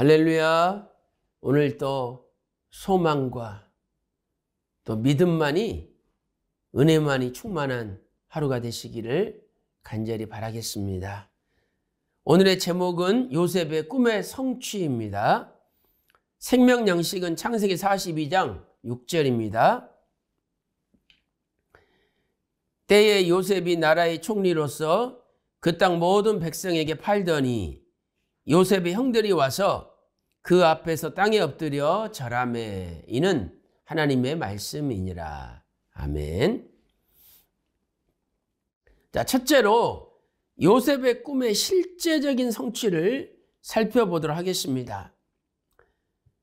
할렐루야. 오늘 도 소망과 또 믿음만이 은혜만이 충만한 하루가 되시기를 간절히 바라겠습니다. 오늘의 제목은 요셉의 꿈의 성취입니다. 생명 양식은 창세기 42장 6절입니다. 때에 요셉이 나라의 총리로서 그 땅 모든 백성에게 팔더니 요셉의 형들이 와서 그 앞에서 땅에 엎드려 절하매 이는 하나님의 말씀이니라. 아멘. 자, 첫째로 요셉의 꿈의 실제적인 성취를 살펴보도록 하겠습니다.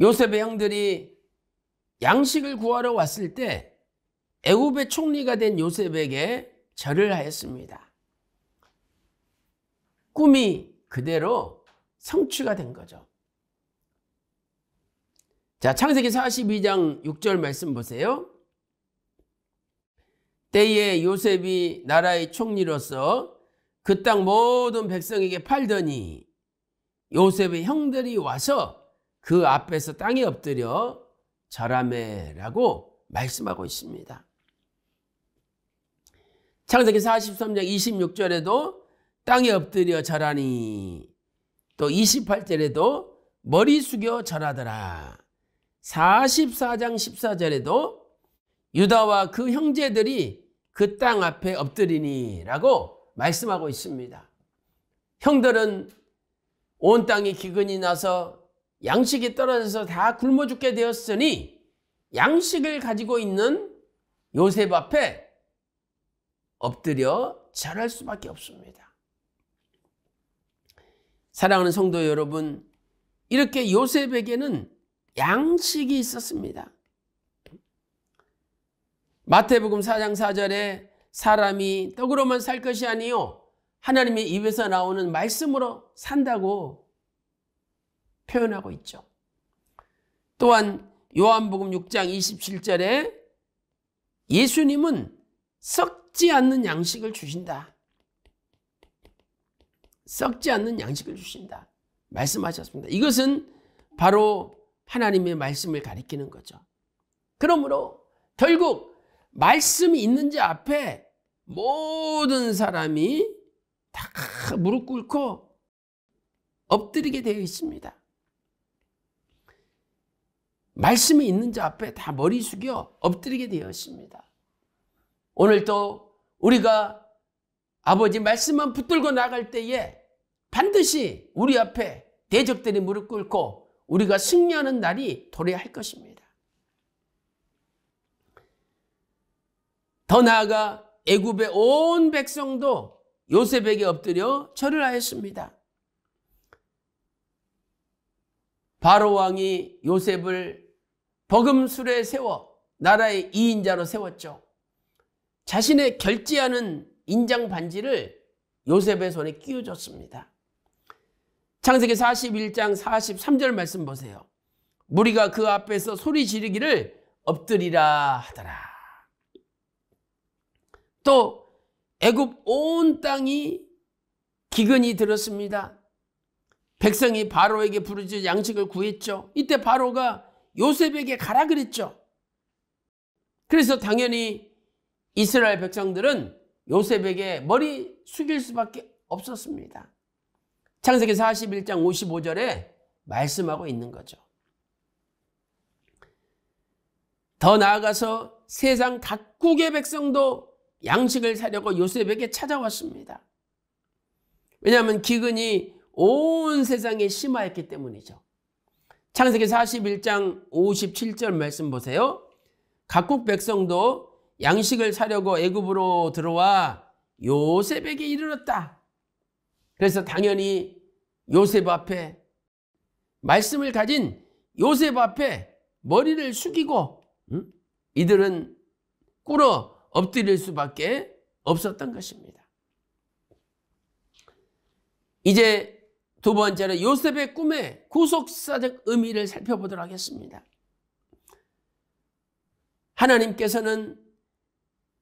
요셉의 형들이 양식을 구하러 왔을 때 애굽의 총리가 된 요셉에게 절을 하였습니다. 꿈이 그대로 성취가 된 거죠. 자, 창세기 42장 6절 말씀 보세요. 때에 요셉이 나라의 총리로서 그 땅 모든 백성에게 팔더니 요셉의 형들이 와서 그 앞에서 땅에 엎드려 절하매라고 말씀하고 있습니다. 창세기 43장 26절에도 땅에 엎드려 절하니 또 28절에도 머리 숙여 절하더라. 44장 14절에도 유다와 그 형제들이 그 땅 앞에 엎드리니 라고 말씀하고 있습니다. 형들은 온 땅에 기근이 나서 양식이 떨어져서 다 굶어 죽게 되었으니 양식을 가지고 있는 요셉 앞에 엎드려 절할 수밖에 없습니다. 사랑하는 성도 여러분, 이렇게 요셉에게는 양식이 있었습니다. 마태복음 4장 4절에 사람이 떡으로만 살 것이 아니요 하나님의 입에서 나오는 말씀으로 산다고 표현하고 있죠. 또한 요한복음 6장 27절에 예수님은 썩지 않는 양식을 주신다. 썩지 않는 양식을 주신다. 말씀하셨습니다. 이것은 바로 하나님의 말씀을 가리키는 거죠. 그러므로 결국 말씀이 있는지 앞에 모든 사람이 다 무릎 꿇고 엎드리게 되어 있습니다. 말씀이 있는지 앞에 다 머리 숙여 엎드리게 되어 습니다 오늘도 우리가 아버지 말씀만 붙들고 나갈 때에 반드시 우리 앞에 대적들이 무릎 꿇고 우리가 승리하는 날이 도래할 것입니다. 더 나아가 애굽의 온 백성도 요셉에게 엎드려 절을 하였습니다. 바로 왕이 요셉을 버금술에 세워 나라의 이인자로 세웠죠. 자신의 결제하는 인장 반지를 요셉의 손에 끼워줬습니다. 창세기 41장 43절 말씀 보세요. 무리가 그 앞에서 소리 지르기를 엎드리라 하더라. 또 애굽 온 땅이 기근이 들었습니다. 백성이 바로에게 부르짖어 양식을 구했죠. 이때 바로가 요셉에게 가라 그랬죠. 그래서 당연히 이스라엘 백성들은 요셉에게 머리 숙일 수밖에 없었습니다. 창세기 41장 55절에 말씀하고 있는 거죠. 더 나아가서 세상 각국의 백성도 양식을 사려고 요셉에게 찾아왔습니다. 왜냐하면 기근이 온 세상에 심화했기 때문이죠. 창세기 41장 57절 말씀 보세요. 각국 백성도 양식을 사려고 애굽으로 들어와 요셉에게 이르렀다. 그래서 당연히 요셉 앞에 말씀을 가진 요셉 앞에 머리를 숙이고 이들은 꿇어 엎드릴 수밖에 없었던 것입니다. 이제 두 번째로 요셉의 꿈의 구속사적 의미를 살펴보도록 하겠습니다. 하나님께서는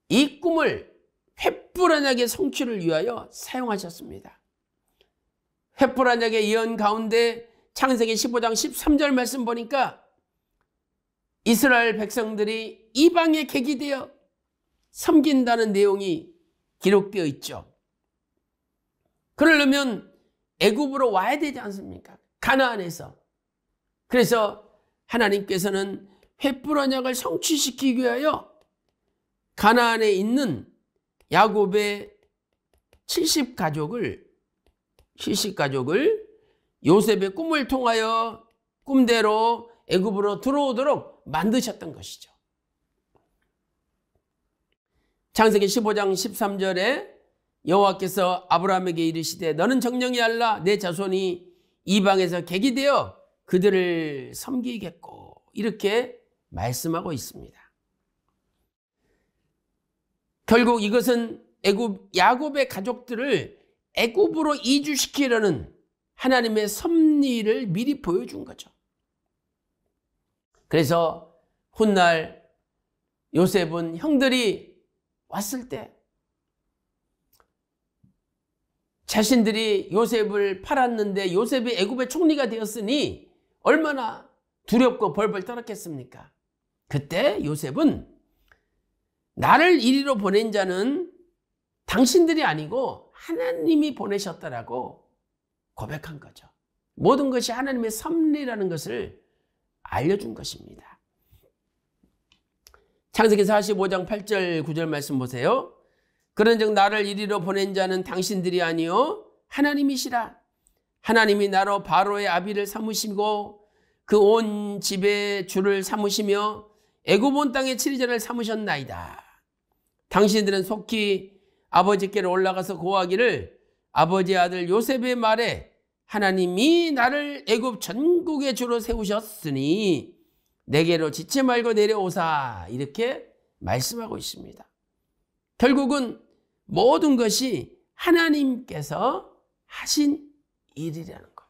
이 꿈을 횃불 언약의 성취를 위하여 사용하셨습니다. 헤풀한 자의 예언 가운데 창세기 15장 13절 말씀 보니까 이스라엘 백성들이 이방에 계기되어 섬긴다는 내용이 기록되어 있죠. 그러려면 애굽으로 와야 되지 않습니까? 가나안에서. 그래서 하나님께서는 횃불 언약을 성취시키기 위하여 가나안에 있는 야곱의 70 가족을 70 가족을 요셉의 꿈을 통하여 꿈대로 애굽으로 들어오도록 만드셨던 것이죠. 창세기 15장 13절에 여호와께서 아브라함에게 이르시되 너는 정령이 알라 내 자손이 이방에서 객이 되어 그들을 섬기겠고 이렇게 말씀하고 있습니다. 결국 이것은 애굽 야곱의 가족들을 애굽으로 이주시키려는 하나님의 섭리를 미리 보여준 거죠. 그래서 훗날 요셉은 형들이 왔을 때 자신들이 요셉을 팔았는데 요셉이 애굽의 총리가 되었으니 얼마나 두렵고 벌벌 떨었겠습니까? 그때 요셉은 나를 이리로 보낸 자는 당신들이 아니고 하나님이 보내셨다라고 고백한 거죠. 모든 것이 하나님의 섭리라는 것을 알려준 것입니다. 창세기 45장 8절 9절 말씀 보세요. 그런즉 나를 이리로 보낸 자는 당신들이 아니요 하나님이시라. 하나님이 나로 바로의 아비를 삼으시고 그 온 집의 주를 삼으시며 애굽 온 땅의 치리자를 삼으셨나이다. 당신들은 속히 아버지께로 올라가서 고하기를 아버지 아들 요셉의 말에 하나님이 나를 애굽 전국에 주로 세우셨으니 내게로 지체 말고 내려오사 이렇게 말씀하고 있습니다. 결국은 모든 것이 하나님께서 하신 일이라는 것.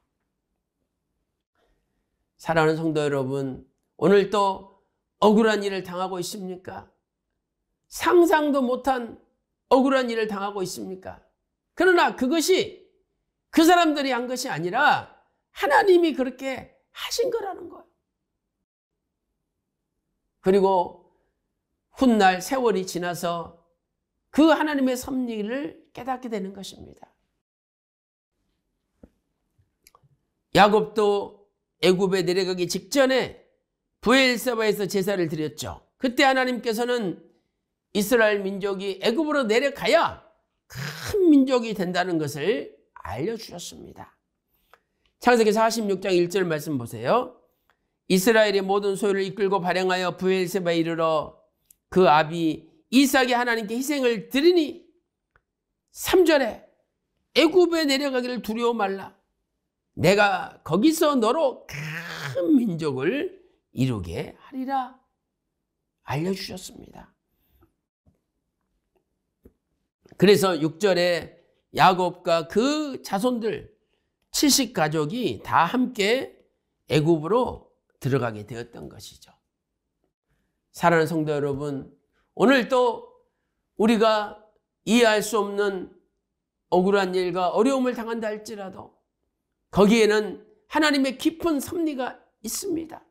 사랑하는 성도 여러분, 오늘 또 억울한 일을 당하고 있습니까? 상상도 못한 억울한 일을 당하고 있습니까? 그러나 그것이 그 사람들이 한 것이 아니라 하나님이 그렇게 하신 거라는 거예요. 그리고 훗날 세월이 지나서 그 하나님의 섭리를 깨닫게 되는 것입니다. 야곱도 애굽에 내려가기 직전에 부엘세바에서 제사를 드렸죠. 그때 하나님께서는 이스라엘 민족이 애굽으로 내려가야 큰 민족이 된다는 것을 알려주셨습니다. 창세기 46장 1절 말씀 보세요. 이스라엘의 모든 소유를 이끌고 발행하여 부엘세바에 이르러 그 아비 이삭이 하나님께 희생을 드리니 3절에 애굽에 내려가기를 두려워 말라. 내가 거기서 너로 큰 민족을 이루게 하리라 알려주셨습니다. 그래서 6절에 야곱과 그 자손들 70가족이 다 함께 애굽으로 들어가게 되었던 것이죠. 사랑하는 성도 여러분, 오늘 또 우리가 이해할 수 없는 억울한 일과 어려움을 당한다 할지라도 거기에는 하나님의 깊은 섭리가 있습니다.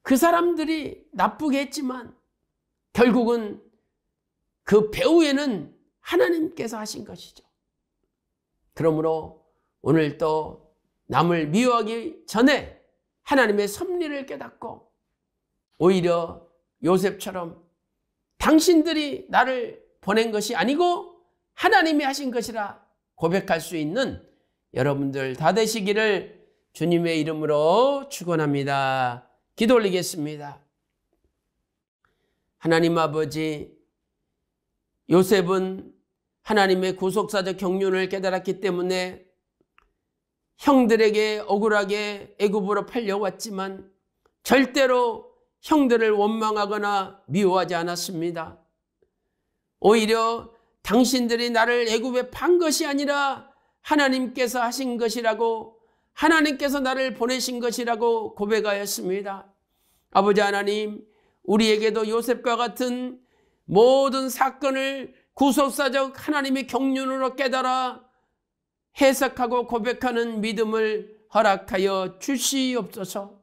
그 사람들이 나쁘게 했지만 결국은 그 배후에는 하나님께서 하신 것이죠. 그러므로 오늘 또 남을 미워하기 전에 하나님의 섭리를 깨닫고 오히려 요셉처럼 당신들이 나를 보낸 것이 아니고 하나님이 하신 것이라 고백할 수 있는 여러분들 다 되시기를 주님의 이름으로 축원합니다. 기도 올리겠습니다. 하나님 아버지 요셉은 하나님의 구속사적 경륜을 깨달았기 때문에 형들에게 억울하게 애굽으로 팔려왔지만 절대로 형들을 원망하거나 미워하지 않았습니다. 오히려 당신들이 나를 애굽에 판 것이 아니라 하나님께서 하신 것이라고 하나님께서 나를 보내신 것이라고 고백하였습니다. 아버지 하나님, 우리에게도 요셉과 같은 모든 사건을 구속사적 하나님의 경륜으로 깨달아 해석하고 고백하는 믿음을 허락하여 주시옵소서.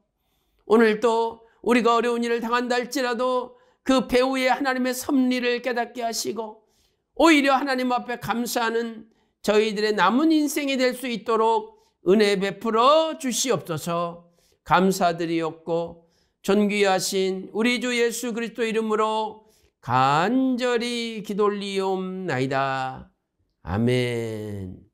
오늘도 우리가 어려운 일을 당한다 할지라도 그 배우의 하나님의 섭리를 깨닫게 하시고 오히려 하나님 앞에 감사하는 저희들의 남은 인생이 될 수 있도록 은혜 베풀어 주시옵소서 감사드리옵고 존귀하신 우리 주 예수 그리스도 이름으로 간절히 기돌리옵나이다. 아멘.